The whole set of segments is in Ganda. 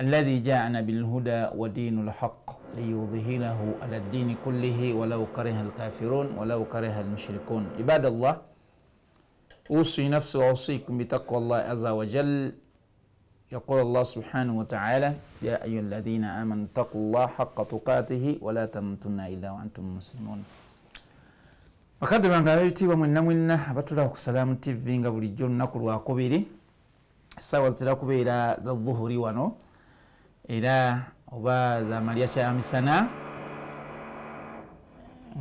الذي جاءنا بالهدى ودين الحق ليظهره على الدين كله ولو كره الكافرون ولو كره المشركون عباد الله أوصي نفسي وأوصيكم بتقوى الله عز وجل يقول الله سبحانه وتعالى يا أيها الذين آمنوا اتقوا الله حق تقاته ولا تموتن إلا وأنتم مسلمون bakadde bange abeebitiibwa mwenna mwenna abatulaba ku salaamu tv nga bulijjo olunaku lwakubiri essaawa zitera kubeera za dhuhuri wano era oba za malya kyamisana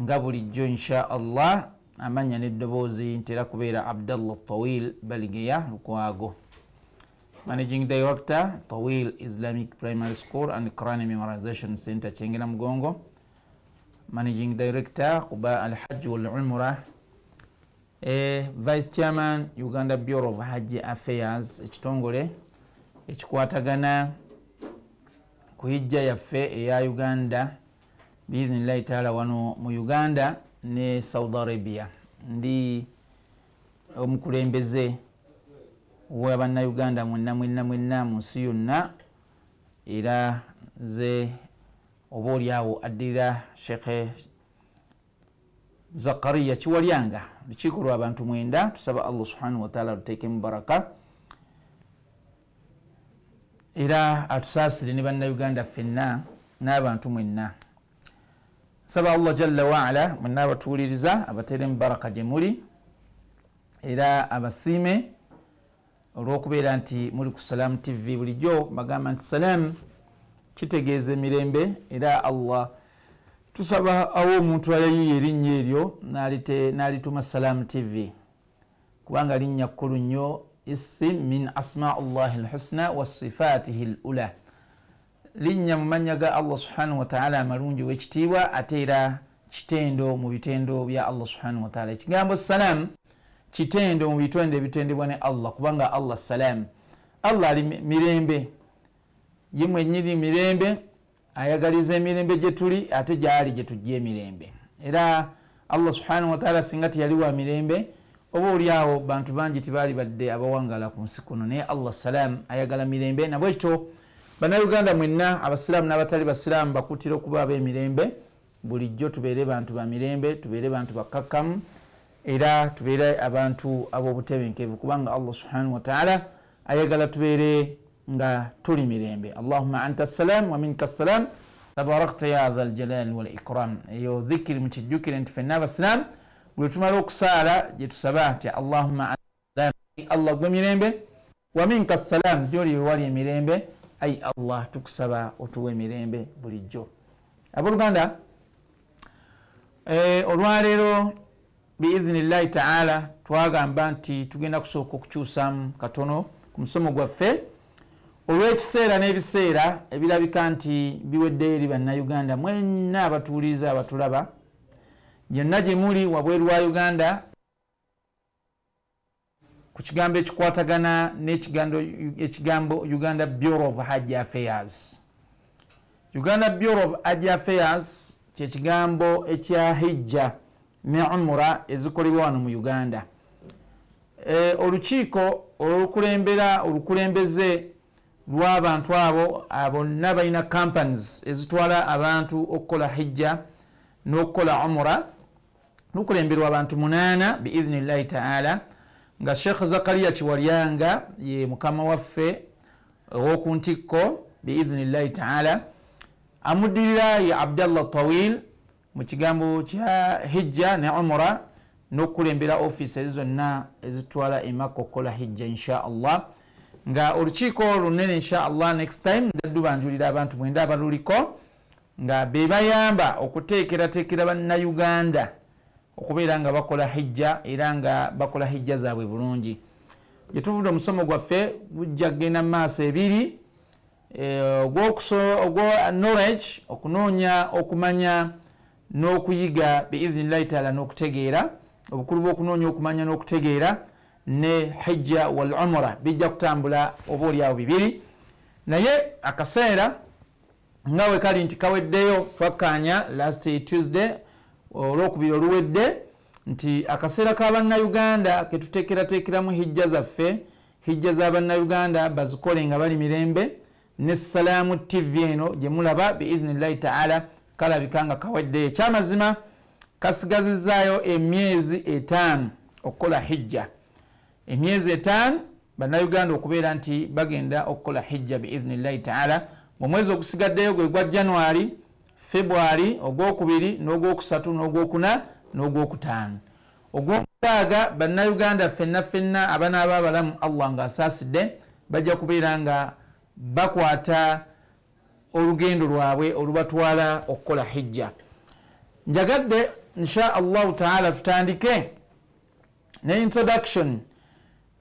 nga bulijjo insha allah amanya neddoboozi ntera kubeera abdallah tawil baligeya lukwago managing director tawil islamic primary school and crani memorization center kyengera mugongo managing director kuba alhaji walumura e, vice chairman uganda bureau of haji affairs ekitongole ekikwatagana ku hijja yaffe eya uganda biiznillahi taala wano mu uganda ne saudi arabia ndi omukulembeze wabannauganda mwenna mwenna mwenna mu nsi yonna era nze oba oliawo addirira shekhe zakariya kiwalyanga lukiiko lwabantu mwenda tusaba allah subhanahu wataala luteekemu baraka era atusaasire ne bannayuganda ffenna n'abantu mwenna nsaba allah jalla waala mwenna abatuwuliriza abateeremu baraka gye muli era abasiime olwokubeera nti muli ku salaamu tv bulijjo bagamba nti salaamu kitegeeza emirembe era allah tusaba awo omuntu ayayiye erinnya eryo n'alituuma salaamu tv kubanga linnya kkulu nnyo isim min asmaullahi lhusna wasifatihi lula linnya mumanya ga allah subhanahu wataala amalungi wekitiibwa ate era kitendo mu bitendo bya allah subhanahu wataala ekigambo salam kitendo mu bitendo ebitendebwa ne allah kubanga allah salam allah ali mirembe yimwe nyini mirembe ayagaliza emirembe gyetuli ate gyali gyetujja emirembe era allah subhanahu wataala singa tiyali wa mirembe wa oba oliawo bantu bangi tibaali badde abawangala ku nsi kuno naye allah salaam ayagala mirembe nabwekityo bannayuganda mwenna abasiraamu n'abatali basiraamu bakutira okuba ab'emirembe bulijjo tubeere bantu bamirembe tubeere bantu bakkakkamu era tubeere abantu ab'obutebenkevu kubanga allah subhanahu wataala ayagala tubeere nga tuli mirembe allahuma anta salaam wa minka salaam tabarakta ya tha aljalali wal ikram eyo dhikiri mukijjukire nti fenna abasiraamu lwetumala okusaala gyetusaba nti allahuma allah gwe mirembe waminka salam gyoli wewali emirembe ai allah tukusaba otuwa emirembe bulijjo abooluganda eh, olwaleero biiznillahi taala twagamba nti tugenda kusooka okukyusamu katono ku musomo gwaffe olw'ekiseera n'ebiseera ebirabika nti biweddeyo eri bannayuganda mwenna abatuuliza abatulaba yonna gye muli wabweru wa uganda ku kigambo ekikwatagana ekigambo uganda bureau of haj affairs uganda bureau of haj affairs kyekigambo ekya hijja ne umura ezikolebwa wano mu uganda e, olukiiko olukulembera olukulembeze lwabantu abo bonna balina companies ezitwala abantu okukola hijja n'okukola umura lukulemberwa abantu munana biiznillahi taala nga sheekh zakariya kiwalyanga ye mukama waffe owoku ntikko biiznillahi taala amudirira ye abdallah tawil mu kigambo kya hijja ne umura n'okukulembera ofiisi ezi zonna ezitwala emaka okukola hijja insha allah nga olukiiko lunene insha allah next time addubanjulira abantu mwenda abaluliko nga bebayamba okuteekerateekera bannayuganda okubeera nga bakola hijja era nga bakola hijja zaabwe bulungi gyetuvudde omusomo gwaffe gujja kgenda mumaaso ebiri eh, ogwa knowledge okunoonya okumanya n'okuyiga beiznillahi taala n'okutegeera obukulu bwokunoonya okumanya n'okutegeera ne hijja wal umura bijja kutambula oba oliawo bibiri naye akaseera nga we kali nti kaweddeyo twakkaanya last tuesday olwokubiri oluwedde nti akaseera kabannayuganda ketuteekerateekeramu hijja zaffe hijja zabannayuganda bazikole nga bali mirembe ne salaamu tv eno gyemulaba biiznillahi taala kalabika nga kaweddeyo ekyamazima kasigazizaayo emyezi etaanu okukola hijja emyezi etaanu bannayuganda okubeera nti bagenda okukola hijja biiznillahi taala omwezi ogusigaddeyo gwe gwa januari 2023 februari ogwokubiri n'ogwokusatu n'ogwokuna n'ogwokutaano ogwomukaaga bannayuganda fenna fenna abanaaba abalamu allah nga asaasidde bajja kubeera nga bakwata olugendo lwabwe olubatwala okukola hijja njagadde insha allahu taala tutandike ne introduction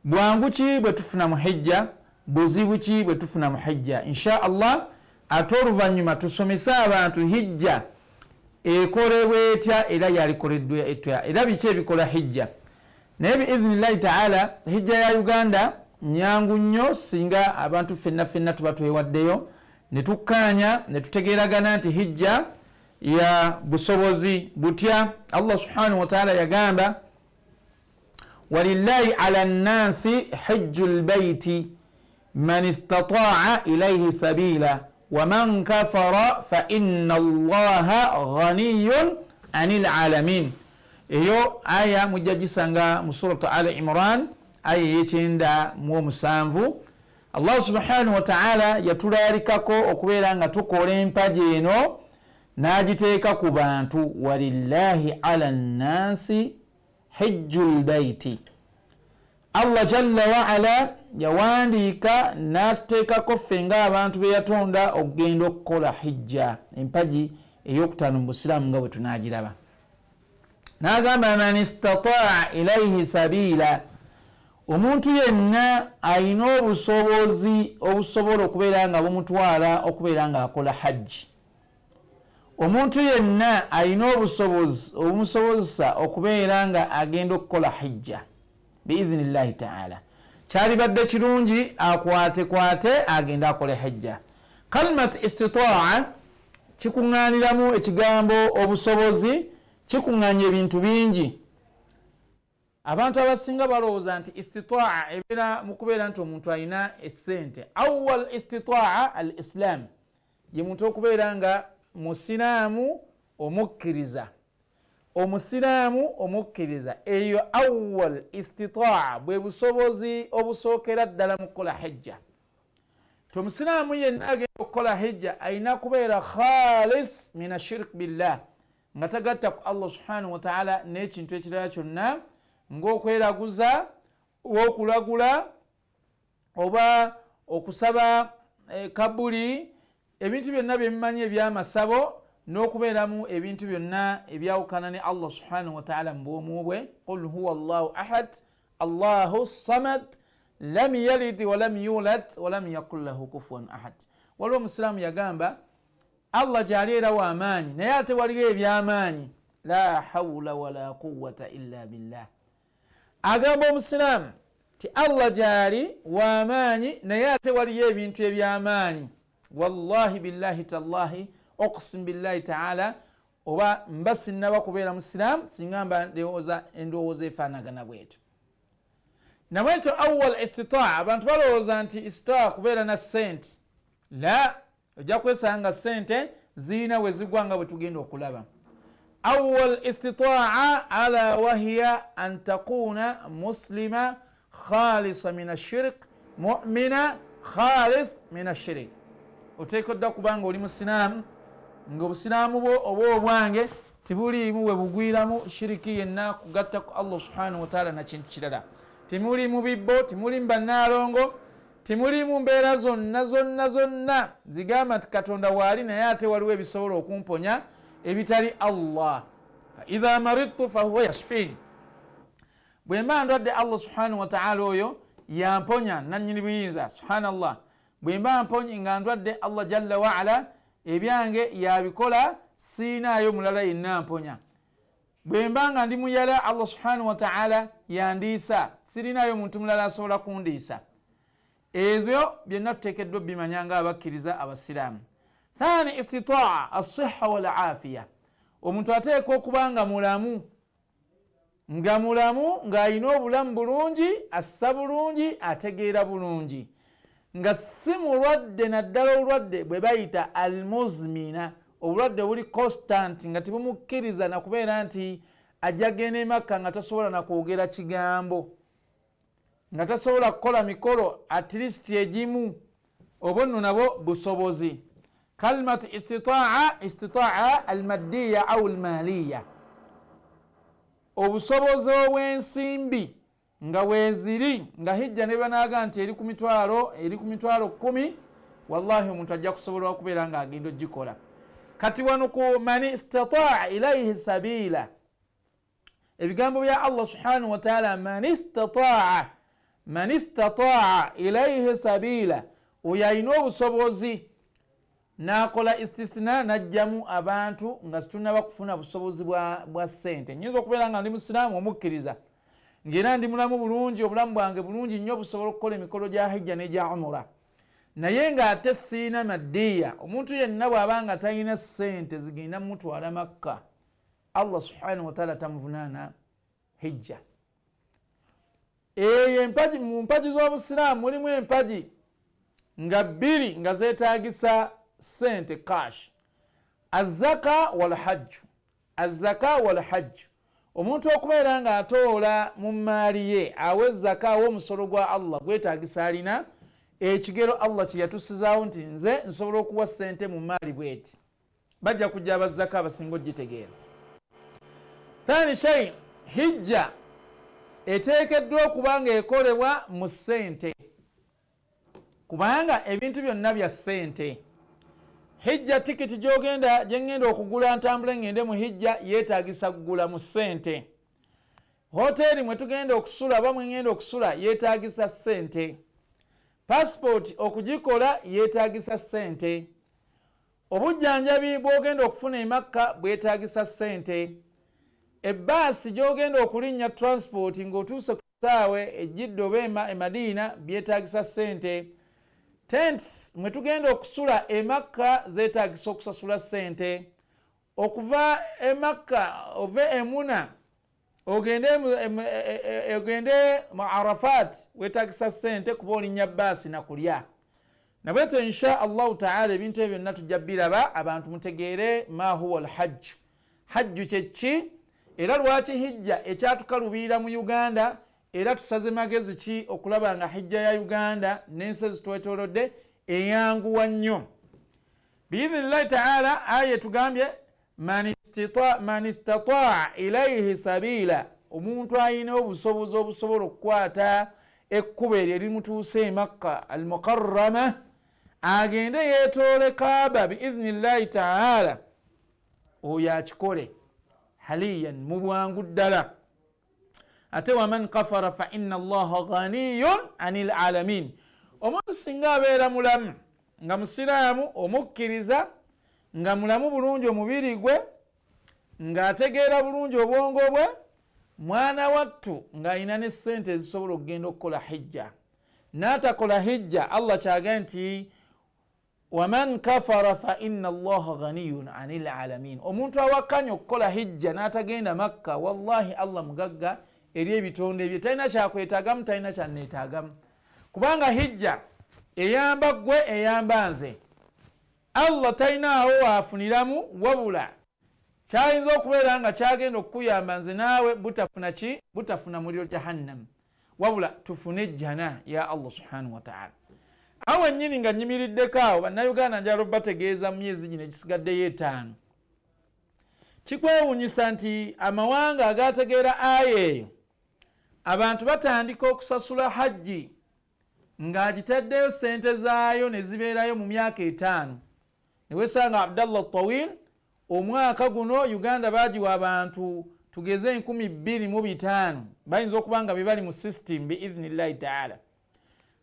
bwangu ki bwe tufuna mu hijja buzibu ki bwe tufuna mu hijja insha allah ate oluvannyuma tusomese abantu hijja ekolebwa etya era yalikoleddwa etya era biki ebikola hijja naye biiznillahi taala hijja ya uganda nyangu nnyo singa abantu fenna fenna tuba twewaddeyo ne tukkaanya ne tutegeeragana nti hijja ya busobozi butya allah subhanahu wataala yagamba walillahi ala nnansi hijju lbaiti man istataaa ilaihi sabiila ومن كفر فإن الله غني عن العالمين eyo aya mujja gisanga mu surat ali imran aya eyekyenda mu omusanvu allah subhanahu wataala yatulalikako okubeera nga tukola empaja eno n'agiteeka ku bantu walillahi ala nnansi hijju lbaiti allah jalla waala yawandiika n'ateekako ffe ng'abantu be yatonda okugenda okukola hijja empaji ey'okutaano mu busiraamu nga bwe tunaagiraba n'agamba man istataa ilaihi sabiira omuntu yenna ayina obusobozi obusobola okubeera nga bumutwala okubeera ng'akola hajji omuntu yenna ayina obusobozi obumusobozesa okubeera nga agenda okukola hijja biiznillahi taala kyalibadde kirungi akwatekwate agende akole hajja kalimat istitaa kikuŋaniramu ekigambo obusobozi kikuŋanya ebintu bingi abantu abasinga balowooza nti istitaa ebeera mukubeera nti omuntu alina esente awal istitaa al islaam ye muntu okubeera nga musiraamu omukkiriza omusiraamu omukkiriza eyo awal istitaa bwe busobozi obusookera ddala mu kukola hijja ti omusiraamu yenna agenda okukola hijja ayina kubeera khalis min ashirik billah nga tagatta ku allah subhanahu wataala n'ekintu ekirala kyonna ng'okweraguza oba okulagula oba okusaba eh, kabuli ebintu byonna byemumanyi ebyamasabo n'okubeeramu ebintu byonna ebyawukana ne allah subhanahu wataala mu bwomu bwe qul huwa allahu ahad allahu samad lam yalid walam yulad walam yakun lahu kufuwan ahad waliwo omusiraamu yagamba allah gyali era w'amaanyi naye ate waliwo ebyamaanyi la hawula wala quwata illa billah agamba omusiraamu ti allah gyali w'amaanyi naye ate waliyo ebintu eby'amaanyi wallahi billahi tallahi ta okusim billahi taala oba mba sinaba kubeera musiraamu singa mba ndowooza endowooza efaanagana bwetyo namwekyo awal istitaa abantu balowooza nti istitaa kubeera na sente la ojja kwesanga sente ziyina we zigwanga bwe tugenda okulaba awal istitaa ala wahiya an takuuna muslima khalisa min ashirik mumina khalis min ashirik oteekedda kubanga oli musiraamu ngaobusiraamu bwo oba obwange tibuliimu bwe bugwiramu shiriki yenna kugatta ku allah subhanahu wataala nakintu kirala timulimu bibbo timulimu bannalongo timulimu mbeera zonna zonna zonna zigamba nti katonda waali naye ate waliwo ebisobola okumponya ebitali allah faiha maridtu fahuwa yashfini bwe mba ndwadde allah subhanahu wataala oyo yamponya nanyini buyinza subhanallah bwe mba mponye nga ndwadde allah jalla waala wa ebyange yabikola siinaayo mulala yenna mponya bwe mba nga ndi muyala allah subhanahu wataala yandiisa sirinayo muntu mulala asobola kundiisa ebyo byonna tutekeddwa bimanyanga abakkiriza abasiraamu thani istitaa assiha walafiya omuntu ateeka okuba nga mulamu nga mulamu ng'ayina obulamu bulungi assa bulungi ategeera bulungi nga si mulwadde naddala olwadde bwe bayita almuzmina obulwadde buli constant nga tebumukkiriza nakubeera nti ajagena emakka nga tasobola nakwogera kigambo nga tasobola kukola mikolo atlist egimu obwo nno nabwo busobozi kalimat istitaa istitaa almaddiya au lmaliya obusobozi obwensimbi al nga weziri nga hijja nebanaga nti eri ku mitwalo eri ku mitwalo kumi wallahi omuntu ajja kusobolwa okubeera nga agenda ogikola kati wano ku man istataa ilaihi sabiila ebigambo bya allah subhanahu wataala man istataa man istataa ilaihi sabiila oyo ayina obusobozi nakola istisina najjamu abantu nga situnaba kufuna busobozi bwa sente nyinza okubeera nga ndi musiraamu omukkiriza ngaera ndi mulamu bulungi obulamu bwange bulungi nnyo busobola okukola emikolo gya hijja negya umura naye ng'ate siina maddiya omuntu yenna bw'abanga talina sente zigenda mumutwala makka allah subhanahu wataala tamuvunaana hijja eyo empaji mu mpaji z'obusiraamu mulimu empaji nga bbiri nga zeetagisa sente kash azaka walhajju azaka walhajju omuntu okubeera ngaatoola mu maali ye awe zaka awe omusolo gwa allah gwetagisa alina ekigero allah kyeyatusizaawo nti nze nsobola okuwa sente mu maali bweti bajja kujja abazaka abasinga ogitegeera thani shai hijja etekeddwa okuba nga ekolebwa mu sente kubanga ebintu byonna bya sente hijja tikiti gyogenda gyengenda okugula ntambula ngende mu hijja yeetagisa kugula mu ssente hoteeri mwetugenda okusula oba mwegenda okusula yeetagisa ssente pasipooti okugikola yeetagisa ssente obujjanjabi bwogenda okufuna emakka bwetagisa ssente ebbaasi gyogenda okulinnya transport ngaotuuse ku saawe ejjidde oba emadiina e byetagisa ssente tents mwetugenda okusula emakka zetagisa okusasula sente okuva emakka ove emuna ogende mu e, e, e, arafat wetagisa sente kuba olinya baasi nakulya nabwetyo insha allahu taala ebintu ebyo byonna tujja biraba abantu mutegeere ma huwa lhajju hajju kyeki era lwaki hijja ekyatukalubirira mu uganda era tusaze magezi ki okulaba nga hijja ya uganda n'ensi ezitwetolodde eyanguwa nnyo biidhinillahi taala aya etugambye man istataa ilaihi sabiila omuntu ayina obusobozi obusobola okukwata ekkuba eryo erimutuusa emakka almukarama agende yeetoole kaaba biidhinillahi taala oyo akikole haliyan mu bwangu ddala ate waman kafara faina allaha ganiyun ani lalamin omuntu singa abeera mulamu nga musiraamu omukkiriza nga mulamu bulungi omubiri gwe ng'ategeera bulungi obwongo bwe mwana wattu ng'alina nesente ezisobola okugenda okukola hijja n'atakola hijja allah kyaga nti waman kafara faina allaha ganiyun ani lalamin omuntu awakkanya okukola hijja n'atagenda makka wallahi allah mugagga eri ebitonde ebyo talina kyakwetaagamu talina kyanetaagamu kubanga hijja eyamba gwe eyamba nze allah talinaawo wafuniramu wabula kyayinza okubeera nga kyagenda okukuyamba nze naawe butafuna ki butafuna muliro jahannamu wabula tufune jjana ya allah subhanahu wataala awo enyini nga nyimiriddeko awo bannayuganda njala obategeeza mu myezi gino egisigaddeyo etaano kikwewunyisa nti amawanga agategeera aya eyo abantu batandika okusasula hajji ng'agitaddeyo sente zaayo ne zibeerayo mu myaka etaano ne weesanga abdallah tawil omwaka guno uganda baagiwa abantu tugeze 25 bayinza okuba nga be bali mu system beiznillahi taala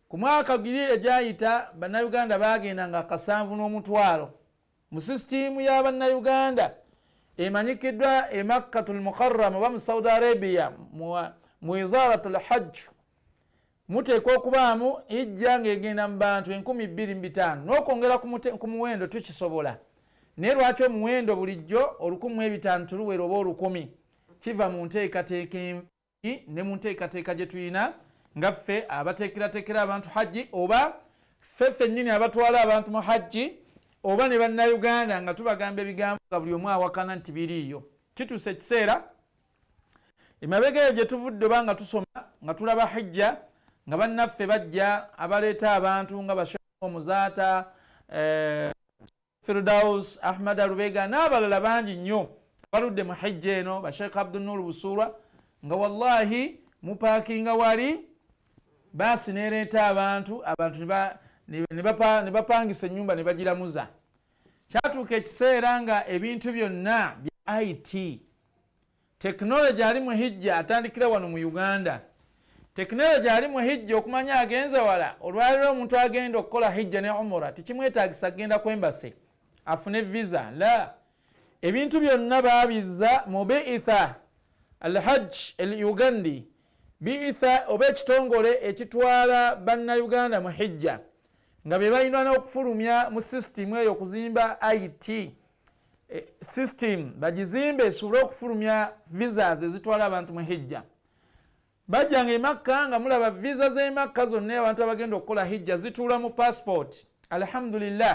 ku mwaka giri egyayita bannayuganda baagenda nga kasanvu n'omutwalo mu sisitimu ya bannayuganda emanyikiddwa emakkatu lmukarama oba mu saudi arabia mu wizarat al hajj muteekwa okubaamu hijja ngaegenda mu bantu 25 n'okwongera ku muwendo tukisobola naye lwaki omuwendo bulijjo olukumu5 tuluwera oba olukumi kiva mu nteekateeka i ne mu nteekateeka gye tulina nga ffe abateekerateekera abantu hajji oba ffeffe ennyini abatwala abantu mu hajji oba ne bannayuganda nga tubagamba ebigambo nga buli omu awakana nti biriiyo kituuse ekiseera emabega eyo gyetuvudde banga tusoma nga tulaba hijja nga bannaffe bajja abaleeta abantu nga bashaa omuzaata eh, firdaus ahmad arubega n'abalala bangi nnyo baludde mu hijja eno basheekh abdunuur busuura nga wallahi mupaakinga wali baasi neereeta abantu abantu nebapangisa enyumba ne bagiramuza kyatuuka ekiseera nga ebintu byonna bya it tekinologi ali muhijja atandikira wano mu uganda tekinologi ali muhijja okumanya agenza wala olwaliro omuntu agenda okukola hijja ne umura tekimwetagisa kgenda kwembase afune visa la ebintu byonna babiza mu biitha alhajj el ugandi biitha oba ekitongole ekitwala bannauganda muhijja nga bebalina n'okufulumya mu sisitimu eyo okuzimba it Eh, system bagizimbe esobole okufulumya visas ezitwala abantu mu hijja bajjanga emakka nga mulaba visa z'emakka zonna abantu abagenda okukola hijja zituula mu passport alhamdulillah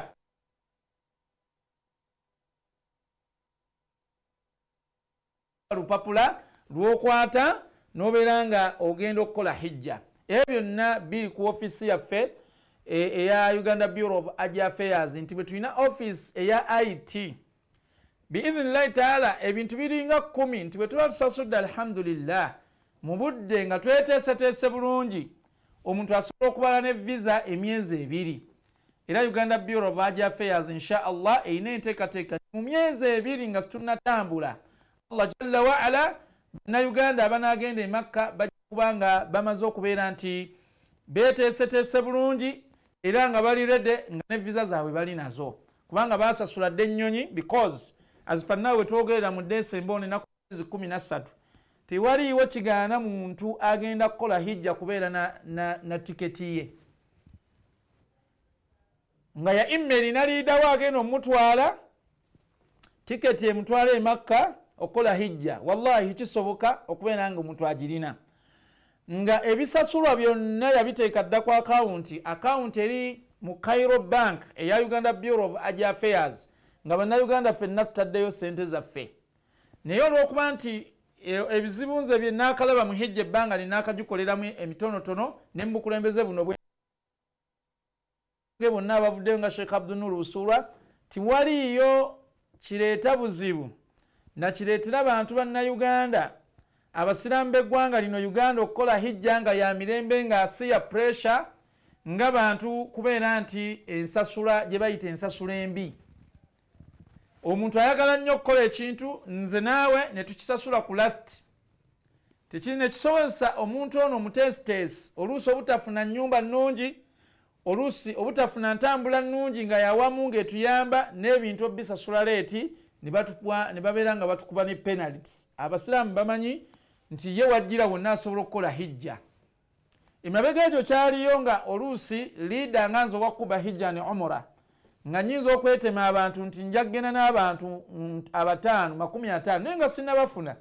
lupapula lwokwata nobeera nga ogenda okukola hijja ebyo byonna biri ku ofisi yaffe eh, eya uganda bureau of agia affairs nti bwe tulina ofice eya it biidhinillahi taala ebintu biringa kumi nti bwe tuba tusasudde alhamdulillah mu budde nga tweteeseteese bulungi omuntu asobola okubala ne visa emyezi ebiri era uganda bureau of aj affairs insha allah erina enteekateeka mu myezi ebiri nga situnatambula allah jalla waala bannauganda abanagenda emakka bajja kubanga bamaze okubeera nti beteeseteese bulungi era nga bali rede nga ne visa zaabwe bali nazo kubanga basasuladde ennyonyi because azifanawe twogerera mu desembona enaku mwezi kumi na ssatu tewaliiwo kigaana muntu agenda kukola hijja kubeera na, na, na tiketi ye nga ya imeri naliidawo agenda omutwala tiketi emutwala emakka okukola hijja wallahi kisoboka okubeera nga omuntu agirina nga ebisasulwa byonna yabiteeka dda ku akawunti akawunti eri mu cairo bank eya uganda bureau of aja affairs nga bannayuganda ffenna tutaddeyo sente zaffe naye olwokuba nti e, ebizibu nze byenakalaba muhijja ebbanga nenakagikoleramu emitonotono ne mubukulembeze buno bwe bonna abavuddeyo nga sheekh abdunur busuulwa tiwaliyo kireeta buzibu nakireetera bantu bannayuganda abasiramu beggwanga lino uganda okukola hijja nga ya mirembe ngaasi ya puresure nga bantu kubeera nti ensasula gye bayita ensasula embi omuntu ayagala nnyo okukola ekintu nze naawe ne tukisasula ku lasti tekiri ne kisobozesa omuntu ono omutesitesi oluusi obutafuna nnyumba nnungi oluusi obutafuna ntambula nnungi nga yawamu ngaetuyamba n'ebintu obisasula leeti ne babeera nga batukuba ne penalities abasiraamu bamanyi nti ye wajjira wonna asobola okukola hijja emabega ekyo kyaliyo nga oluusi liida nga nze owakuba hijja ne omora nga nyinza okwetema abantu nti njagenda n'abantu abataano makumi ataano naye nga sinabafuna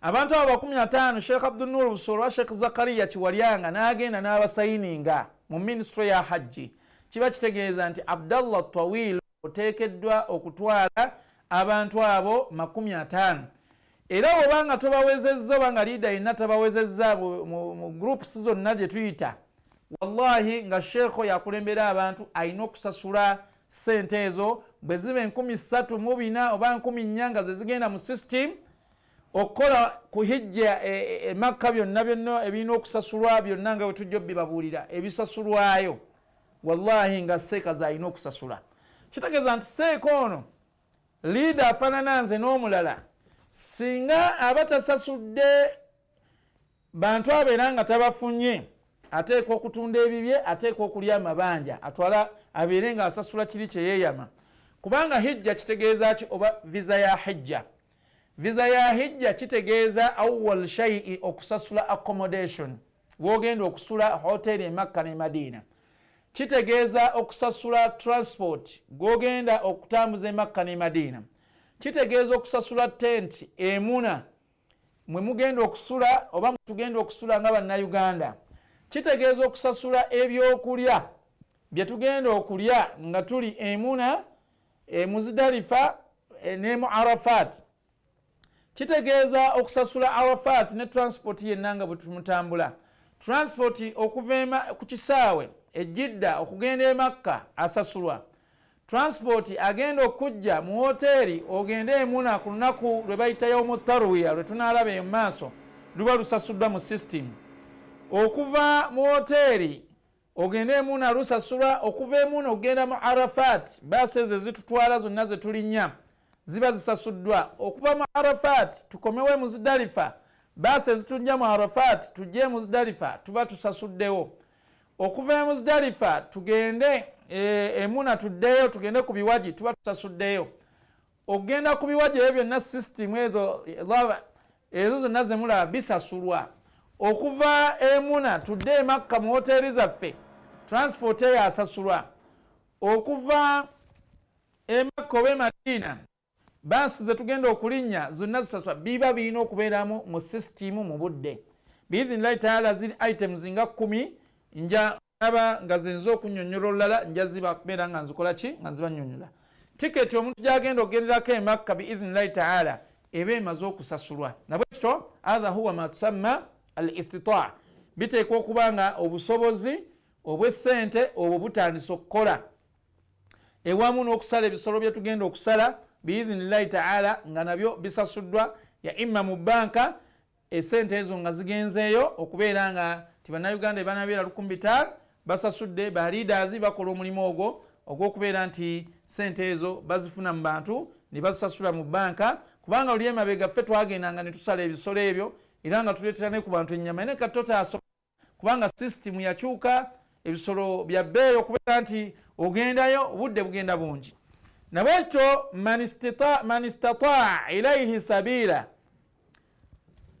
abantu abo makumi ataano sheekh abdunur busoolwa sheekh zakariya kiwalyanga n'agenda n'abasayininga mu minisitule ya hajji kiba kitegeeza nti abdallah tawil oteekeddwa okutwala abantu abo makumi ataano era woba nga tobawezezza oba nga liida yenna tabawezezza mu groups zonna gye tuyita wallahi nga sheekho yakulembera abantu alina okusasula sente ezo bwe ziba enkumi ssatu mu bina oba enkumi nnya nga ze zigenda mu system okukola ku hijja emakka e, e, byonna byonna ebirina okusasulwa byonna nga bwe tujja obibabuulira ebisasulwayo wallahi nga seeka zalina okusasula kitegeeza nti seeka ono liida afaanana nze n'omulala singa aba tasasudde bantu abeera nga tabafunye ateekwa okutunda ebibye ateekwa okulya amabanja atwala abeere nga asasula kiri kyeyeeyama kubanga hijja kitegeeza ki oba viza ya hijja viza ya hijja kitegeeza awal shaii okusasula accommodation wogenda okusula hoteri emakka ne madiina kitegeeza okusasula transport gogenda okutambuza emakka ne madiina kitegeeza okusasula tenti emuna mwe mugenda okusula oba tugenda okusula nga bannayuganda kitegeeza okusasula ebyokulya bye tugenda okulya nga tuli emuna emuzidalifa e, nemu arafat kitegeeza okusasula arafat ne transport yenna nga bwetumutambula transport okuva ku kisaawe ejjidda okugenda emakka asasulwa transport agenda okujja mu woteeri ogende emuna ku lunaku lwe bayita yomutarwiya lwe tunaalaba emu maaso luba lusasuddwa mu systemu okuva mu hoteeri ogende emuuno alusasulwa okuva emuuno okugenda mu arafat baasi ezo ezitutwala zonna zetulinnya ziba zisasuddwa okuva mu arafat tukomewo e muzidalifa baasi ezitujja mu arafat tujje muzidalifa tuba tusasuddewo okuva emuzidalifa tugende eh, emuuna tuddeyo tugende ku biwaji tuba tusasuddeyo okugenda ku biwaji eyo byonna systimu ezo ezo zonna zemulaba bisasulwa okuva emuna tudde emakka mu hoteri zaffe transport eyo asasulwa okuva emakka oba emadiina baasi zetugenda okulinnya zonna zisasulwa biba birina okubeeramu mu sisitimu mu budde biizinlahi taala ziri itemus nga kumi nja aba nga zenza okunyonyola olulala nja ziba kubeera nga nzikola ki nga nziba nyonyola tiketi omuntu gyagenda ogenderako emakka biizinlahi taala eba emaze okusasulwa nabwekityo atha huwa matusamma al istita biteekwa okuba nga obusobozi obwesente obwo butandisa okukola ewamu n'okusala ebisolo byetugenda okusala biidhinillahi taala nga nabyo bisasuddwa ya imma mu banka esente ezo nga zigenzeeyo okubeera nga tibannayuganda ebanabeera 15 basasudde baliaders bakola omulimu ogwo ogwokubeera nti sente ezo bazifuna mu bantu nebasasula mu banka kubanga luli emabegaffe twagendanga netusala ebisolo ebyo era nga tuleetera ne ku bantu ennyama ene katotaasoma kubanga sisitimu yakyuka ebisolo byabbeeyo okubeera nti ogendayo budde bugenda bungi nabwekityo man istataa ilaihi sabiira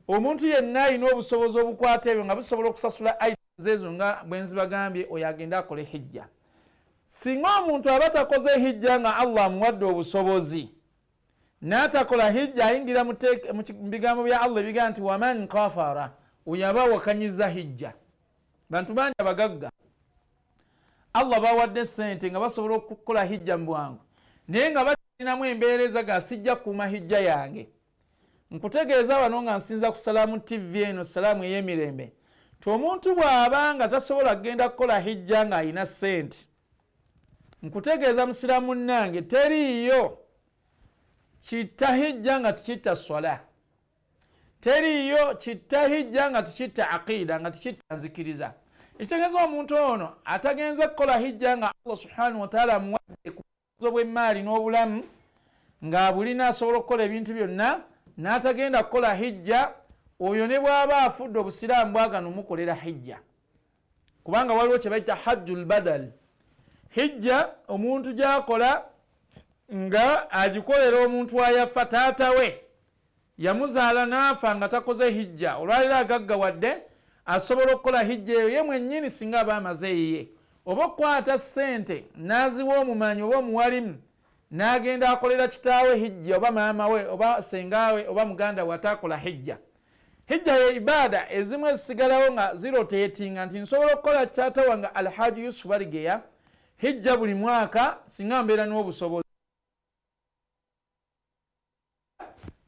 omuntu yenna alina obusobozi obukwata ebyo nga busobola okusasula items ezo nga bwenzibagambye oyo agende akole hijja singa omuntu aba takoze hijja nga allah amuwadde obusobozi n'atakola hijja ayingira mubigambo bya allah ebigamba nti waman kafara oyo aba wakanyiza hijja bantu bangi abagagga allah bawadde sente nga basobola okukola hijja mubwangu naye nga bakirinamu embeereza ga sijja kukuuma hijja yange nkutegeeza bano nga nsinza ku salaamu tv eno salaamu ey'emirembe tiomuntu bw'aba nga tasobola kgenda kukola hijja ng'alina sente nkutegeeza musiramu nnange teriiyo kitahijja nga tekitta sola teriyo kitahijja nga tekitta aqida nga tekitta nzikiriza ekitegeeza omuntu ono atagenze kukola hijja nga allah subhanahu wataala muwadde kubuzo bwemaali n'obulamu nga bulina asobola okukola ebintu byonna n'atagenda kukola hijja oyo ne bwaba afudde obusiraamu bwagano omukolera hijja kubanga waliwo kye baita hajju lbadal hijja omuntu gyakola nga agikolera omuntu ayafa taata we yamuzaala n'afa nga takoze hijja olwaliro agagga wadde asobola okukola hijja eyo ye mwennyini singa aba amaze eyiye oba okkwata ssente n'aziwa omumanyi oba omuwalimu n'agenda akolera kitaawe hijja oba maama we oba sengawe oba muganda we ataakola hijja hijja ye ibaada ezimu ezisigalawo nga ziroteetinga nti nsobola okukola kitaata wange alhaaji yusufu aligeya hijja buli mwaka singa mbeera n'obusobozi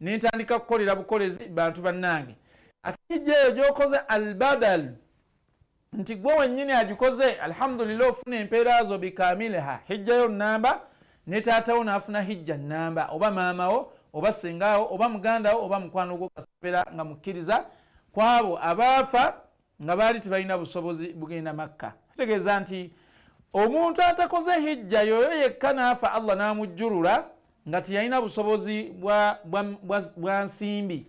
nintandika kukolera bukolezi bantu bannange atekijja eyo gyokoze albadal nti gwe wennyini agikoze alhamdulillah ofuna empeerazo bikamiliha hijjayo namba ne taatawo n'afuna hijja namba oba maamawo oba singaawo oba mugandawo oba mukwano gwokasabira nga mukkiriza kwabo abaafa nga baali tebalina busobozi bugenda makka kitegeeza nti omuntu atakoze hijja yoyo yekka n'afa allah n'amujjulula nga teyalina busobozi bwa nsimbi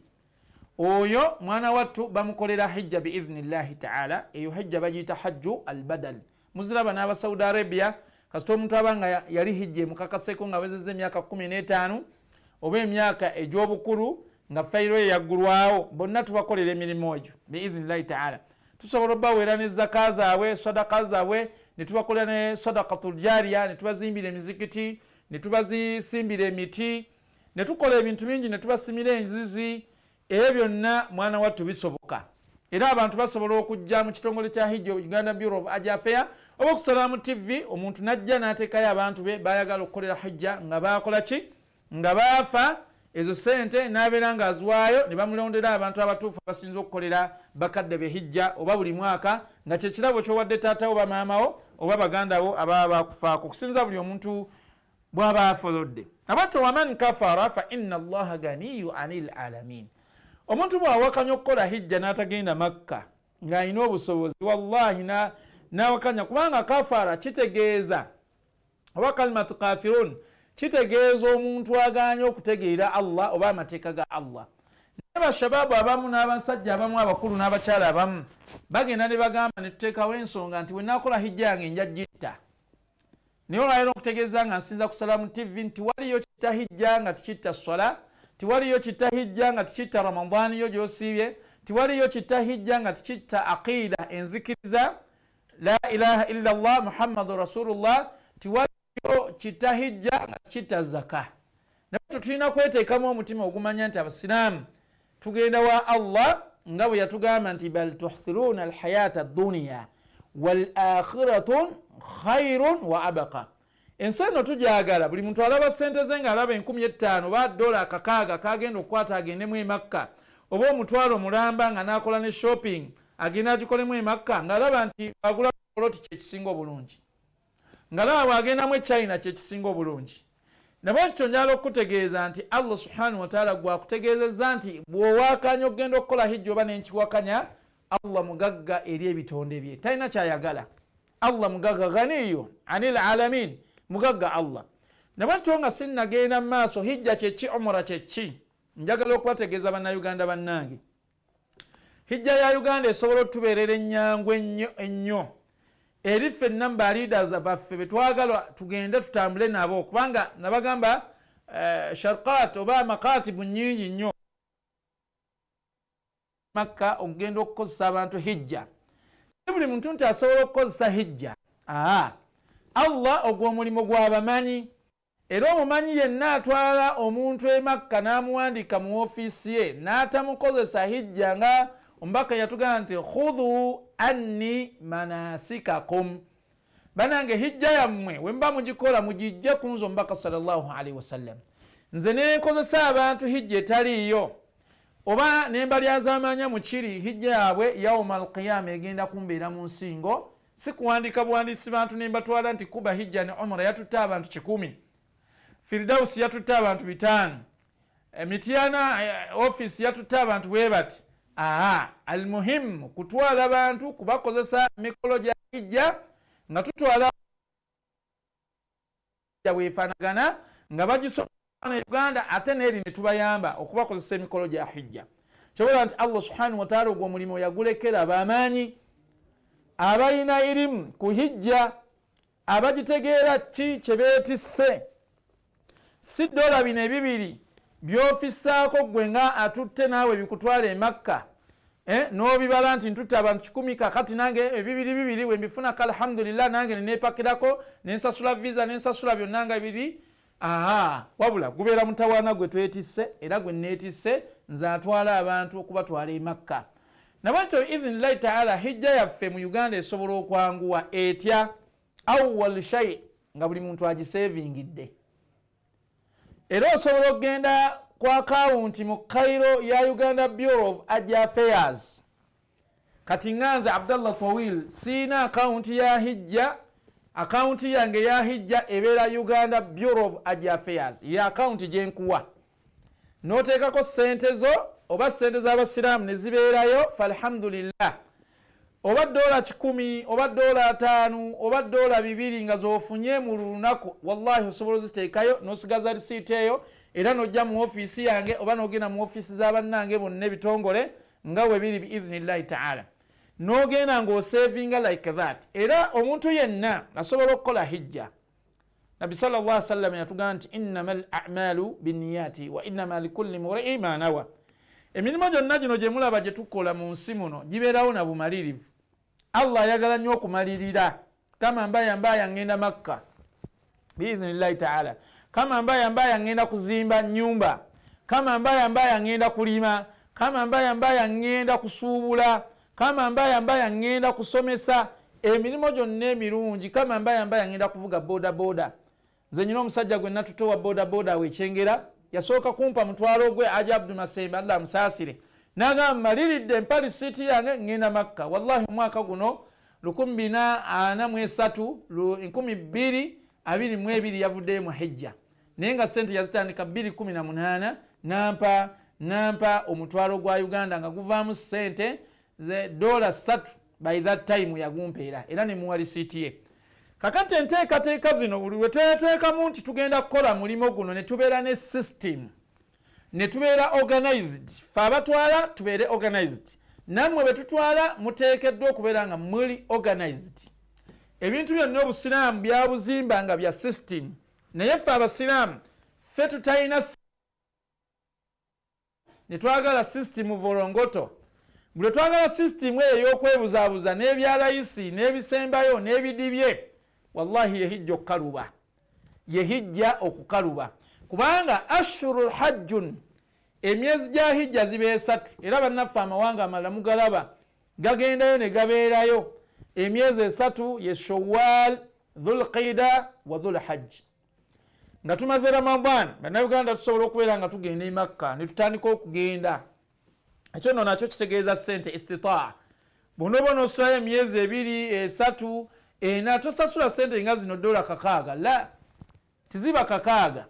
oyo mwana wattu bamukolera hijja biidhnillahi taala eyo hijja bagiyita hajju albadal muziraba naba saudi arabia kasita omuntu abanga yali hijja emukakaseko nga awezeza emyaka 15 oba emyaka egyobukulu nga fairo eyaggulwawo bonna tubakolera emirimu egyo biidhnillahi taala tusobola obawera ne zaka zaabwe sadaka zaabwe ne tubakolera ne sadakatuljaria ne tubazimbira emizikiti ne tubazisimbira emiti ne tukola ebintu bingi ne tubasimira enzizi ebyo byonna mwana wattu bisoboka era abantu basobola okujja mu kitongole kya hijo uganda bureau of ajafair oba okusalamu tv omuntu najja n'ateekayo abantu be bayagala okukolera hijja nga bakola ki nga baafa ezo sente n'abeera ng'aziwaayo ne bamulondera abantu abatuufu abasinza okukolera bakadde be hijja oba buli mwaka nga kye kirabo kyowadde taatawo bamaamawo oba bagandawo ababa bakufaako okusinza buli omuntu bwaba afolodde aba nti waman kafara faina allaha ganiyu ani l alamin omuntu bwawakanya okukola hijja n'atagenda makka ng'alina obusobozi wallahi nawakanya kubanga kafara kitegeeza oba kalimatu kafirun kitegeeza omuntu aganya okutegeera allah oba amateeka ga allah naye bashababu abamu n'abasajja abamu abakulu n'abakyala abamu bagenda ne bagamba ne tuteekawo ensonga nti we nakola hijja yange njajjitta naye olwaleero okutegeeza nga nsinza kusala mu tivi nti waliyo kitahijja nga tikitta swala tiwaliyo kitahijja nga tikitta ramadaaniyo gyosiibye tiwaliyo kitahijja nga tikitta aqiida enzikiriza la ilaha illa llah muhammadun rasulullah tiwaliyo kitahijja nga tikitta zaka naye to tulina kwetekamu omutima ogumanya nti abasiraamu tugenda wa allah nga bwe yatugamba nti bal tuhsiruuna alhayaata dduniya walakhiratun khairun wa abaka ensi eno tujagala buli muntu alaba sente ze ngaalaba enkumi etaano ba dola akakaaga kagenda okukwata agendemu emakka oba omutwala omulamba nga nakola ne shopping agenda agikolemu emakka ngaalaba nti agula poloti kyekisinga obulungi ngaalaba bwagendamu echina kyekisinga obulungi naba kityo njala okutegeeza nti allah subhanahu wataala gwakutegeezezza nti bwowakanya okugenda okukola hijja oba nenkiwakanya allah mugagga eri ebitonde bye talina kyayagala allah mugagga ganiyu ani lalamin mugagga allah nabantu nga sinnagenda mumaaso hijja kyeki umura kyeki njagala okubategeeza bannayuganda bannange hijja ya uganda esobola otubeerera enyangu ennyo eri ffe namba leaders baffe betwagalwa tugende tutambule nabo kubanga nabagamba eh, sharkat oba makatibu nyingi nnyo makka okugenda okukozesa abantu hijja si buli muntu nti asobola okukozesa hijja aa allah ogw'omulimu gw'abamanyi era omumanyi yenna atwala omuntu emakka n'amuwandiika mu ofiisi ye n'atamukozesa hijja nga omubaka yatugamba nti khudhu anni manasikakum banange hijja yammwe we muba mugikola mugijje kunza omubaka sallaalii wasallam nze nenkozesa abantu hijja etaliiyo oba nembalya zamanya mukiri hijja yabwe yauma al qiyama egenda kumbeera mu nsi ngo sikuwandika buwandiisi bantu nembatwala nti kuba hijja ne umura yatutte abantu kikumi firidausi yatutte abantu bitaano emityana eh, eh, ofisi yatutte abantu bwe bati aa almuhimu kutwala bantu kubakozesa mikolo gya hijja nga tutwala bwefaanagana nga bagisoma ne uganda ate neeri ne tubayamba okubakozesa emikolo gya hijja kyobola nti allah subhanahu wataala ogwo omulimu yagulekera bamaanyi abalina irimu ku hijja abagitegeera ki kyebeetisse si dola bino ebibiri byofisaako gwe nga atutte naawe bikutwala emakka eh, n'obibala nti ntutte abantu kikumi kakati nange ebibiri bibiri we mbifunaku alhamdulillah nange nenepakirako nensasula visa nensasula byonna nga biri aa wabula gubeera mutawaana gwe twetisse era gwe netisse nze atwala abantu okubatwala emakka nabwekyo ibnillahi taala hijja yaffe mu uganda esobola okwanguwa etya awwal shai nga buli muntu agisevingidde era osobola okgenda ku akawunti mu kairo ya uganda bureau of aja affairs kati nganze abdallah towil siina akawunti ya hijja akawunti yange yahijja ebeera uganda bureau of ag affairs ye akawunti gyenkuwa noteekako sente zo oba sente z'abasiraamu ne zibeerayo falhamdulillah oba dola 1 oba dola 5 oba dola 2 nga zofunye mu lunaku wallahi osobola oziteekayo nosigaza risiiti eyo era nojja mu ofiisi yange oba nogenda mu ofiisi z'abannange bonna ebitongole nga webiri biidhinillahi taala n'ogenda ngaosevinga like that era omuntu yenna asobola okukola hijja nabi sallasalam yatugamba nti innama alamalu biniyati wa innama likulli murii manawa emirimu gyonna gino gyemulaba gyetukola mu nsi muno gibeerawo nabumalirivu allah ayagala nnyo okumalirira kama mbayambaya ngenda makka biiznillahi taala kama mbayambaya ngenda kuzimba nyumba kama mbayambaya ngenda kulima kama mbayambaya ngenda kusuubula mba kama mbaya mbaya ngenda kusomesa emirimu gyonna emirungi kama mbaya mbaya ngenda kuvuga boda boda nze nyina omusajja gwe natutowa boda boda wekyengera yasooka kumpa mutwalo gwe aja abdumasemba alla musaasire nagamba maliridde empali siiti yange ngenda makka wallahi omwaka guno 243 yavuddeyo mu hijja naye nga sente yazitandika 218 nampa nampa omutwalo gwa uganda nga guvaamu sente dola satu by that time yagumpeera era nemuwa lisiiti ye kakati enteekateeka zino buli lwetweteekamu nti tugenda kukola mulimo guno ne tubeera ne system ne tubeera organized fe abatwala tubeere organized nammwe bwe tutwala muteekeddwa okubeera nga muli organized ebintu byonna obusiraamu byabuzimba nga bya system naye fe abasiraamu fe tutalina ne twagala system vorongoto bwe twagala sisitimu eyo eyokwebuzaabuza n'ebyalayisi n'ebisembayo n'ebidibye wallahi yehijja okukaluba yehijja okukaluba kubanga ashuru hajjun emyezi gya hijja ziba esatu era bannaffe amawanga amala mugalaba gagendayo ne gabeerayo emyezi esatu ye showal dhulqida wa dhulhajji nga tumaze ramadan bannayuganda tusobola okubeera nga tugenda emakka ne tutandika okugenda ekyo nno nakyo kitegeeza ssente istitaa bonooba noosulayo emyezi ebiri esatu ena tosasula sente nga zino dola kakaaga la tiziba kakaaga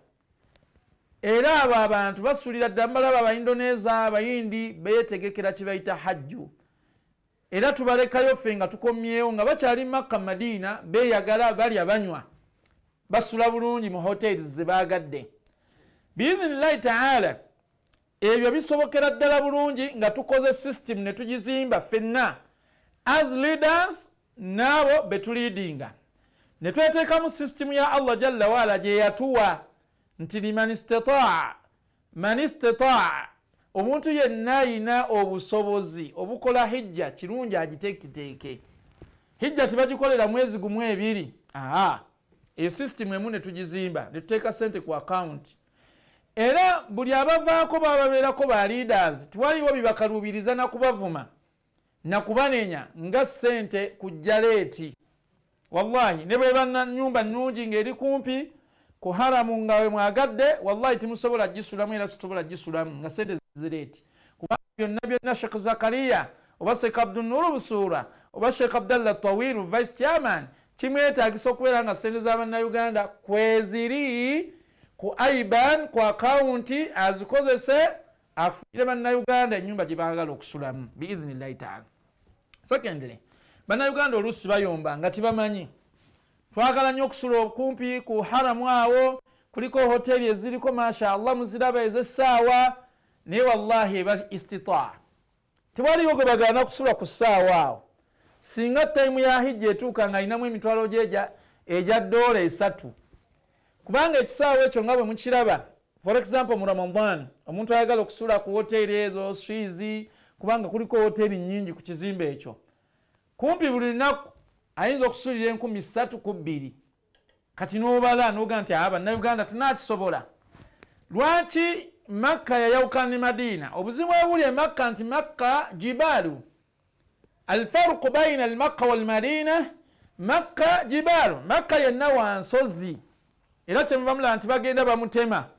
era abo abantu basulira ddala mbalaba abaindoneza abayindi beyetegekera kibayita hajju era tubalekayo ffe nga tukomyewo nga bakyali makka madiina beyagala balya banywa basula bulungi mu hoteri zebagadde biiznillahi taala ebyo bisobokera ddala bulungi nga tukoze system ne tugizimba ffenna as leaders naabo be tuliadinga ne tweteekamu system ya allah jalla waala gye yatuwa nti ni manistetaa manistetaa omuntu yenna ayina obusobozi obukola hijja kirungi agiteeketeeke hijja tebagikolera mwezi gumu ebiri aa eyo system emu ne tugizimba ne tuteeka sente ku akawunti era buli abavaako bababeerako ba leaders tiwaliwo bibakaluubiriza nakubavuma nakubanenya nga sente kujja leeti wallahi ne bwe bananyumba nungi ngaeri kumpi ku haramu nga we mwagadde wallahi timusobola gisulamu era situbola gisulamu nga sente zireeti kubanga byonna byonna shekh zakariya oba sheekh abdunuru busuura oba sheekh abdallah tawiru vice chairman kimwetagisa okubeera nga sente z'abannauganda kweziri ku iban ku akawunti azikozese afunire bannayuganda enyumba gye baagala okusulamu biiznillahi taala secondly bannayuganda oluusi bayomba nga tibamanyi twagala nnyo okusula okumpi ku haramu awo kuliko hoteri eziriko mashaallah muziraba ezesaawa naye wallahi eba istita tewaliwo gwe bagana kusula ku saawa awo singa taimu ya hijja etuuka nga alinamu emitwalo gyeja egya doola esatu kubanga ekisaawa ekyo nga bwe mukiraba for example mu ramadan omuntu ayagala okusula ku woteeri ezo swizi kubanga kuliko woteeri nyingi ku kizimbe ekyo kumpi buli lunaku ayinza okusulira enkumi satu ku bbiri kati nobala nogaa nti aa bannayuganda tunakisobola lwaki makka yayawukana ne madiina obuzibu obuli emakka nti makka jibaalu alfaruku baina almakka walmadiina makka jibaalu makka yenna wansozi era kyemuvamula nti bagenda bamutema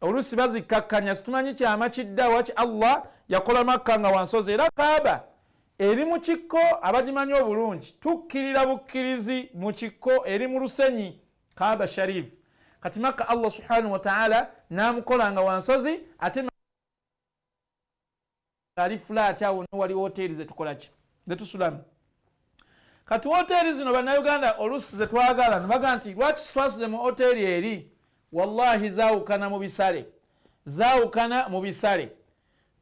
oluusi bazikkakkanya situmanyi kyama kiddawaki allah yakola makka nga wansozi era kaaba eri mu kikko abagimanyi obulungi tukkirira bukkirizi mu kikko eri mu lusenyi kaaba sharifu kati makka allah subhanahu wataala namukolanga wansozi ate ali fulaati awo nowali hoteri zetukolaki zetusulamu kati woteeri zino bannayuganda oluusi zetwagala nibaga nti lwaki zitwasize mu oteeri eri wallahi zaawukana mu bisale zaawukana mu bisale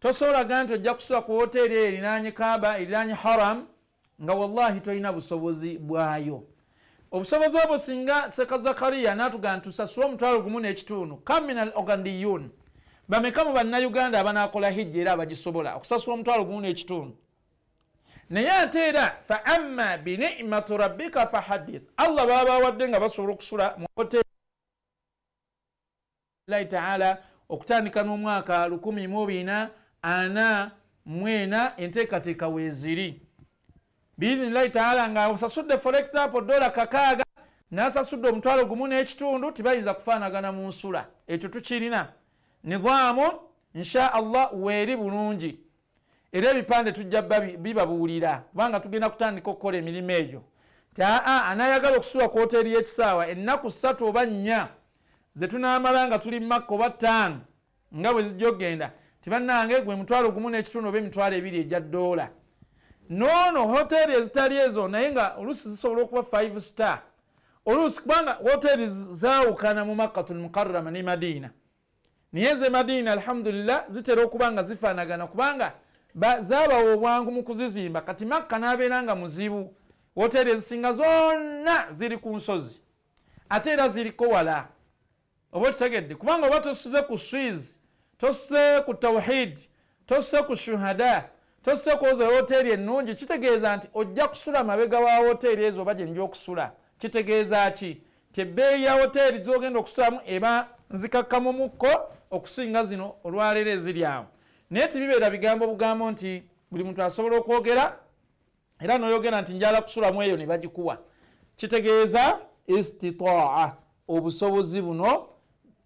tosobolaga nti ojja kusula ku woteeri eri eriranye kaaba eriranye haram nga wallahi tolina busobozi bwayo obusobozi obwo singa seka zakariya naatugaa ntusasula omutwalo gumu n'ekitundu kamina al ogandiyun bameka mu bannayuganda abanaakola hijja era abagisobola okusasula omutwalo gumu n'ekitundu naye ate era fa amma binimatu rabbika fahadith allah babawadde nga basobola okusula mu lahi taala okutandika n'omwaka 244 enteekateeka weeziri biiznillahi taala nga osasudde for example dola kakaaga nasasudde omutwalo gumu n'ekitundu tibayinza kufaanagana mu nsula ekyo tukirina nizaamu insha allah weeri bulungi era ebipande tujja bibabuulira kubanga tugenda kutandika okukola emirimu egyo taa anayagala okusuwa kwoteri yekisaawa ennaku satu oba nnya zetunamala nga tuli maka oba ttaano nga bwe zijja okgenda tibannange gwe mutwalo gumu n'ekitundu oba emitwalo ebiri ejya ddoola noono hoteeri ezitali ezo naye nga oluusi zisobola okuba five star oluusi kubanga hoteeri zaawukana mu makkatul mukarama ne madiina naye ze madiina alhamdulillah zitera okuba nga zifaanagana kubanga zaabawa obwangu mu kuzizimba kati makka n'abeera nga muzibu wotera ensinga zonna ziri ku nsozi ate era ziriko wala oba okitegedde kubanga oba tosize ku swizi tosize ku tawhidi tosize ku shuhada tosize kuozera wooteeri ennungi kitegeeza nti ojja kusula mabega wa wooteeri ezo oba gyenja okusula kitegeeza ki tebbeeyi ya wooteeri zogenda okusulamu eba nzikakkamumukko okusinga zino olwaleero eziryamu naye tibibeera bigambo bugambo nti buli muntu asobola okwogera era noyogera nti njala kusulamu eyo nebagikuwa kitegeeza istitaa obusobozi buno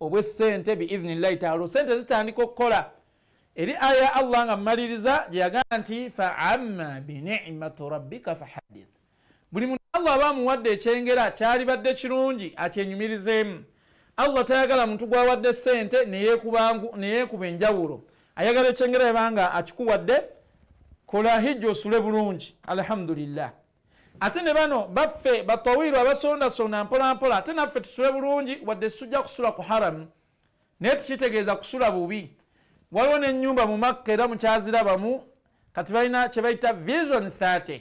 obwesente biiznillahi taala sente zitandika okukola eri aya allah nga mumaliriza gyeyagamba nti faama binimati rabbika fahadith buli muntu allah aba muwadde ekyengera kyalibadde kirungi akyenyumirizeemu allah tayagala muntu gwawadde sente neyekuba enjawulo ne ayagala ekyengera ebanga akikuwadde kola hijja osule bulungi alhamdulillah ate ne bano baffe batawiru abasondasonda mpolampola ate naffe tusule bulungi wadde sujja kusula ku haramu naye tekitegeeza kusula bubi waliwo nenyumba mumakka era mukyazirabamu kati balina kyebayita vision 30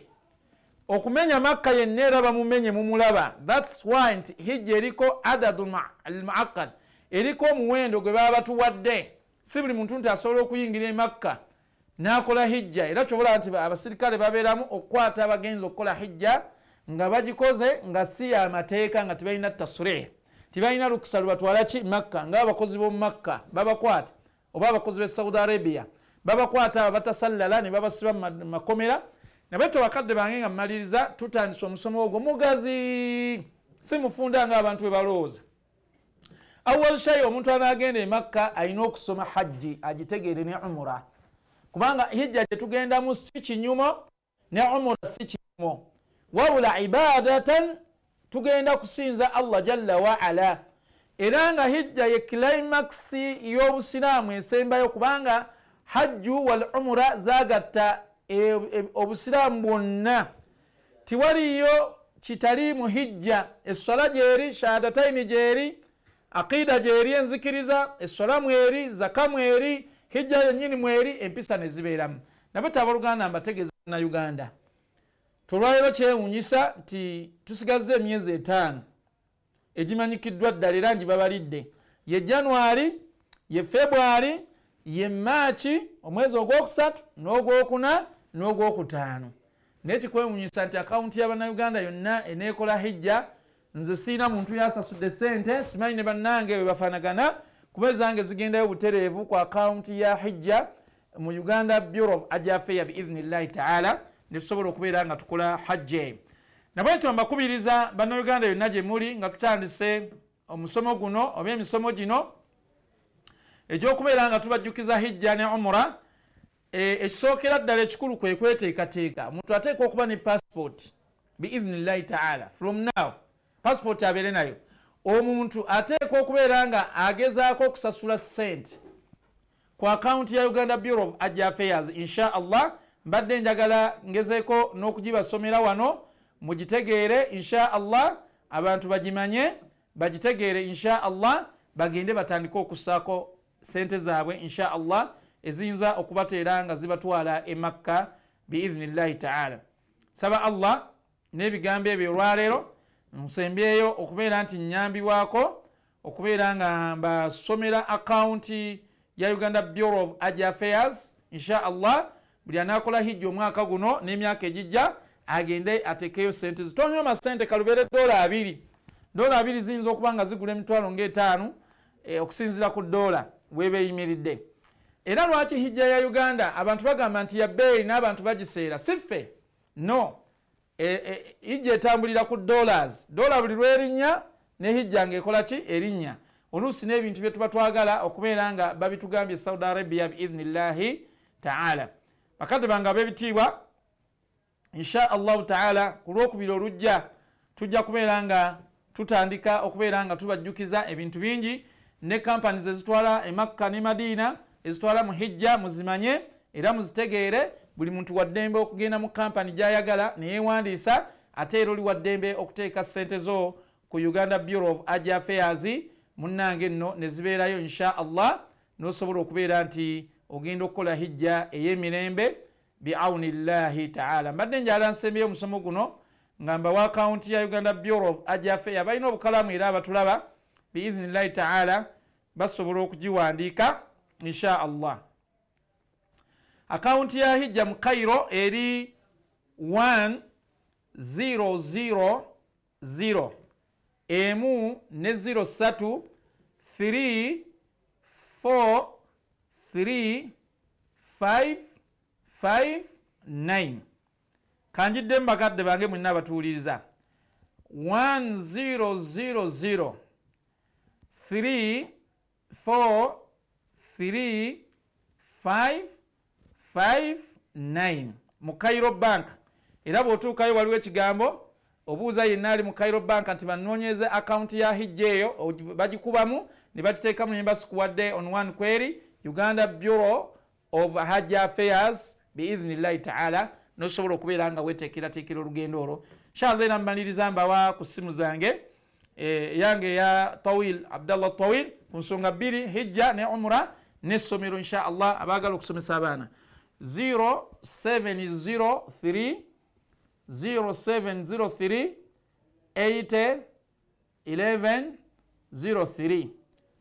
okumenya makka yenna era bamumenye mumulaba thats why nti hijja eriko adadu lmuakad eriko omuwendo gwe baba batuwadde si buli muntu nti asobola okuyingira emakka nakola hijja era kyobola nti abasirikale babeeramu okukwata abagenzi okukola hijja nga bagikoze nga si yamateeka nga tibalina tasureh tibalina lukisa lubatwalaki makka nga abakozi bomumakka babakwata oba abakozi be saudi arabia babakwata aba batasallala ne babasiba mumakomera nabwe twebakadde bange nga mumaliriza tutandisa omusomo ogwo mugazi si mufunda nga abantu bwe balowooza awal shai omuntu anaagenda emakka alina okusoma hajji agitegeere ne umura kubanga hijja gyetugendamu si kinyumo ne umura si kinyumo wabula ibadatan tugenda kusinza allah jalla waala era nga hijja ye kilaimakisi y'obusiraamu esembayo kubanga hajju wal umura zagatta e, e, obusiraamu bwonna tiwaliyo kitali mu hijja essala gyeri shahadataini gyeri akida gyeri enzikiriza essola mweri zaka mweri hijja yenyini mweri empisa nezibeeramu nabo tabaluganda mbategeezana uganda tolwayiro kyewunyisa nti tusigaza emyezi etaano egimanyikiddwa ddala era ngibabalidde ye janwari ye febwari ye maaki omwezi ogwokusatu n'ogwokuna n'ogwokutaano naye kikwewunyisa nti akawunti y'abannauganda yonna eneekola hijja nze siina muntu yasasudde sente simanyi ne bannange bwebafaanagana kuba ezange zigendayo butereevu ku akawunti ya hijja mu uganda bureau of ajafaya beiznillahi taala netusobola okubeera nga tukola hajja nabwetyo mbakubiriza bannauganda yonna gye muli nga tutandise omusomo guno oba emisomo gino egyokubeera nga tubajjukiza hijja ne umura e, ekisookera ddala ekikulu kwekweteekateeka omuntu ateeka okuba ne passipoti beiznillahi taala from now pasipoti abeere nayo omuntu ateekwa okubeera nga agezaako okusasula sente ku akawunti ya uganda bureau of aj affairs insha allah mbadde njagala ngezeeko n'okugibasomera wano mugitegeere insha allah abantu bagimanye bagitegeere insha allah bagende batandike okussaako sente zaabwe insha allah eziyinza okubateera nga zibatwala e makka biiznillahi taala saba allah n'ebigambo ebyo olwaleero nsembyeyo okubeera nti nyambibwako okubeera nga mbasomera akawunti ya uganda bureau of ag affairs inshaallah buli anaakola hijja omwaka guno n'emyaka egijja agende ateekeyo sente zitonyoma sente kalubeere dola abiri dola abiri ziyinza okuba nga zigula emitwalo ngaetaano eh, okusinzira ku dola webeeyimiridde era lwaki hijja ya uganda abantu bagamba nti yabbeeyi n'abantu bagiseera si ffe no E, e, ijja etambulira ku dollars dolla buli lwerinnya ne hijja nga ekola ki erinnya oluusi n'ebintu byetuba twagala okubeera nga babitugambye saudi arabia biidhnillahi taala bakadde bange ab'ebitiibwa insha allahu taala ku lwokubiri olujja tujja kubeera nga tutandika okubeera nga tubajjukiza ebintu bingi ne kampanis ezitwala emakka ne madiina ezitwala mu hijja muzimanye era muzitegeere buli muntu waddembe okugenda mu kampani gyayagala neyewandiisa ate era oli waddembe okuteeka sente zo ku uganda bureau of aj affairs munnange nno nezibeerayo insha allah nosobola okubeera nti ogenda okukola hijja ey'emirembe biawuni llahi taala mbadde njala nsembeyo omusomo guno nga mbawa akawunti ya uganda bureau of aj affairs balina obukalamu era abatulaba biiznillahi taala basobola okugiwandiika insha allah akawunti ya hijja mu kairo eri 1000 emu ne 03 343 59 kanjidde mubakadde bange mwenna batuuliriza 1000 3 4 3 5 59 59 mu cairo bank era bw'otuukayo waliwo ekigambo obuuza yenna ali mu cairo bank nti banoonyeeza akawunti ya hijja eyo bagikubamu ne bagiteekamu nebasikuwadde on one query uganda bureau of haj affairs biidhinillahi taala nosobola okubeera nga weteekerateekera olugendo olwo shala era mmaliriza mbawa ku simu zange eh, yange eya tawil abdallah tawil ku nsonga bbiri hijja ne umura nessomero insha allah abaagala okusomesa abaana 0703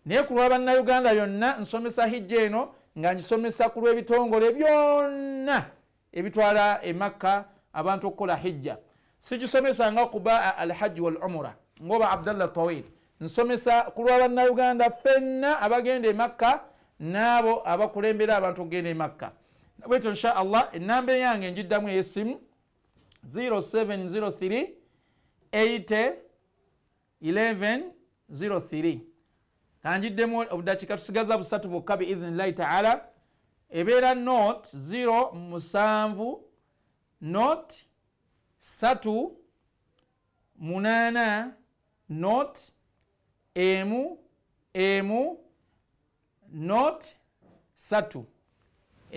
naye ku lwa bannayuganda byonna nsomesa hijja eno nga ngisomesa ku lw'ebitongole byonna ebitwala emakka abantu okukola hijja sikisomesanga kuba alhajji walumura ngaoba abdallah tawil nsomesa ku lwa bannayuganda fenna abagenda emakka n'abo abakulembera abantu okugenda emakka bwetyo insha allah enamba eyange njiddamu eyesimu 0703811103 kanjiddemu obudakiika tusigaza busatu bwokka biidhinillahi taala ebeera not 07 not 38 not emu emu not 3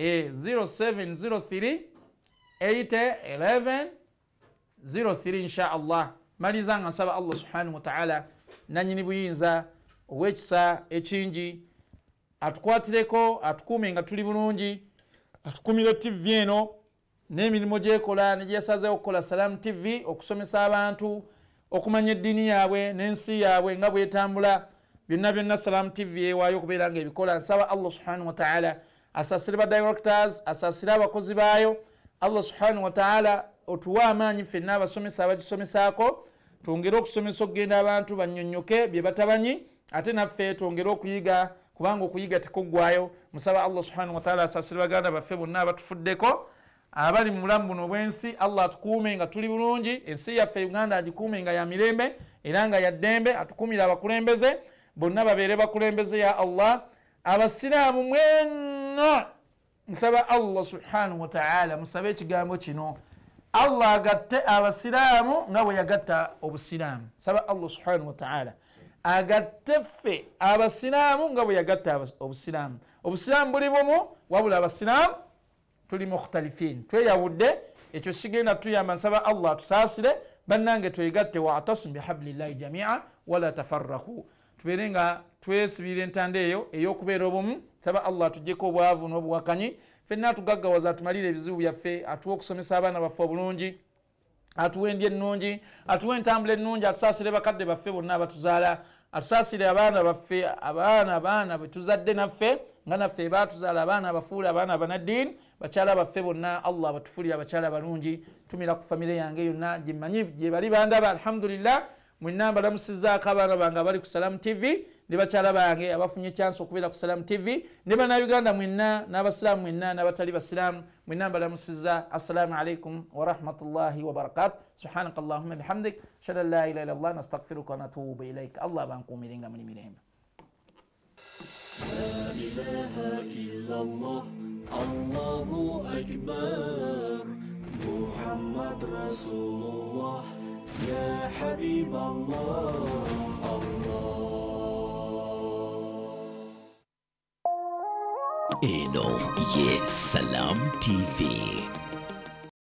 0703811103 insha allah maliza nga nsaba allah subhanahu wataala nanyini buyinza owekisa ekingi atukwatireko atukuume nga tuli bulungi atukumire tv eno n'emirimu gyekola negyesazeho okukola salaamu tv okusomesa abantu okumanya eddiini yaabwe n'ensi yaabwe nga bwetambula byonna byonna salaamu tv ewaayo okubeera nga ebikola nsaba allah subhanahu wataala asasire badirectors asasire abakozi baayo allah subhanahu wataala otuwa amaanyi fenna abasomesa abagisomesaako twongere okusomesa okugenda abantu banyonyoke bye batabanyi ate naffe twongere okuyiga kubanga okuyiga tekuggwayo musaba allah subhanahu wataala asasire baganda baffe bonna abatufuddeko abali mu bulamu buno bwensi allah atukuume nga tuli bulungi ensi yaffe uganda agikuume nga ya mirembe era nga yaddembe atukuumire abakulembeze bonna babeere bakulembeze ya allah abasiraamu mwena yonna nsaba allah subhanahu wataala musabe ekigambo kino allah agatte abasiraamu nga bwe yagatta obusiraamu nsaba allah subhanahu wataala agatte ffe abasiraamu nga bwe yagatta obusiraamu obusiraamu buli bumu wabula abasiraamu tuli mukhtalifin tweyawudde ekyo sigenda tuyamba nsaba allah tusaasire bannange twegatte waatasimu bihabulillahi jamia wala tafaraku tubeere nga twesibira entanda eyo ey'okubeera obumu saba allah atugjeko obwavu n'obuwakanyi fenna atugaggawaza atumalire ebizibu byaffe atuwa okusomesa abaana baffe obulungi atuwa endya ennungi atuwa entambula ennungi atusaasire bakadde baffe bonna abatuzaala atusaasire abaana baffe abaana abaana betuzadde naffe nga naffe batuzaala abaana abafuule abaana banaddiini bakyala baffe bonna allah batufuulire abakyala balungi tumira ku famire yange yonna gyemanyi gyebali bandaba alhamdulillah mwinamba la msiza bange abali ku kusalamu tv ne bakyala bange abafunye chansi okubeera ku salamu tv na bannayuganda mwenna na batali basalamu mwinamba la msiza assalamu alaikum wa rahmatullahi wa wabarakatu subhanak allahumma bihamdik shada la ilaha illallah nastaghfiruka wanatubu ilaika allah bankuumirenga muli mirembe لا إله إلا الله الله أكبر محمد رسول الله يا حبيب الله الله إنو يا سلام تي في